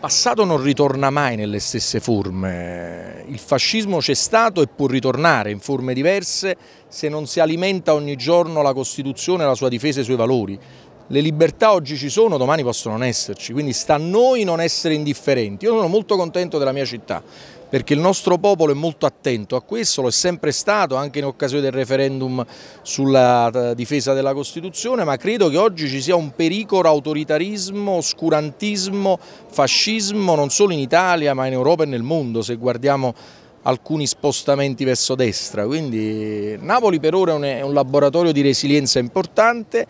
passato non ritorna mai nelle stesse forme, il fascismo c'è stato e può ritornare in forme diverse se non si alimenta ogni giorno la Costituzione, la sua difesa e i suoi valori, le libertà oggi ci sono, domani possono non esserci, quindi sta a noi non essere indifferenti. Io sono molto contento della mia città, perché il nostro popolo è molto attento a questo, lo è sempre stato anche in occasione del referendum sulla eh, difesa della Costituzione, ma credo che oggi ci sia un pericolo autoritarismo, oscurantismo, fascismo non solo in Italia ma in Europa e nel mondo se guardiamo alcuni spostamenti verso destra, quindi Napoli per ora è un laboratorio di resilienza importante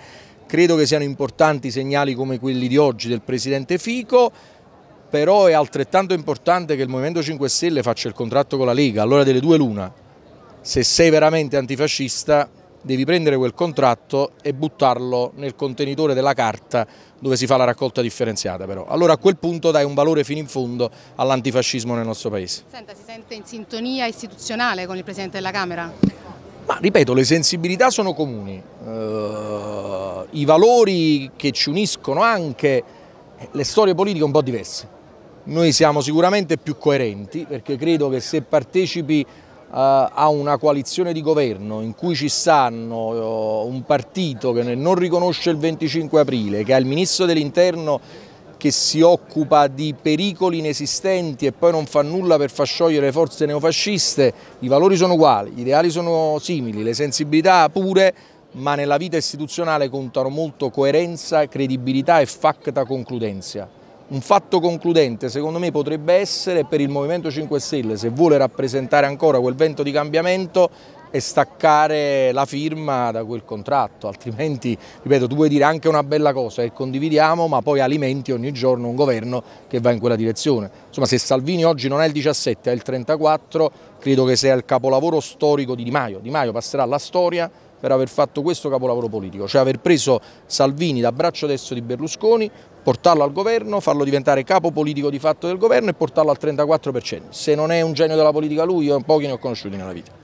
Credo che siano importanti segnali come quelli di oggi del Presidente Fico, però è altrettanto importante che il Movimento 5 Stelle faccia il contratto con la Lega, allora delle due l'una. Se sei veramente antifascista devi prendere quel contratto e buttarlo nel contenitore della carta dove si fa la raccolta differenziata però. Allora a quel punto dai un valore fino in fondo all'antifascismo nel nostro paese. Senta, si sente in sintonia istituzionale con il Presidente della Camera? Ma ripeto, le sensibilità sono comuni. Eh i valori che ci uniscono anche eh, le storie politiche un po' diverse. Noi siamo sicuramente più coerenti perché credo che se partecipi eh, a una coalizione di governo in cui ci stanno eh, un partito che non riconosce il 25 aprile, che ha il ministro dell'interno che si occupa di pericoli inesistenti e poi non fa nulla per far sciogliere le forze neofasciste, i valori sono uguali, gli ideali sono simili, le sensibilità pure, ma nella vita istituzionale contano molto coerenza, credibilità e facta concludenza. Un fatto concludente secondo me potrebbe essere per il Movimento 5 Stelle, se vuole rappresentare ancora quel vento di cambiamento, e staccare la firma da quel contratto, altrimenti, ripeto, tu puoi dire anche una bella cosa e condividiamo, ma poi alimenti ogni giorno un governo che va in quella direzione. Insomma, se Salvini oggi non è il 17, è il 34, credo che sia il capolavoro storico di Di Maio. Di Maio passerà alla storia per aver fatto questo capolavoro politico, cioè aver preso Salvini da braccio destro di Berlusconi, portarlo al governo, farlo diventare capo politico di fatto del governo e portarlo al 34%. Se non è un genio della politica lui, io pochi ne ho conosciuti nella vita.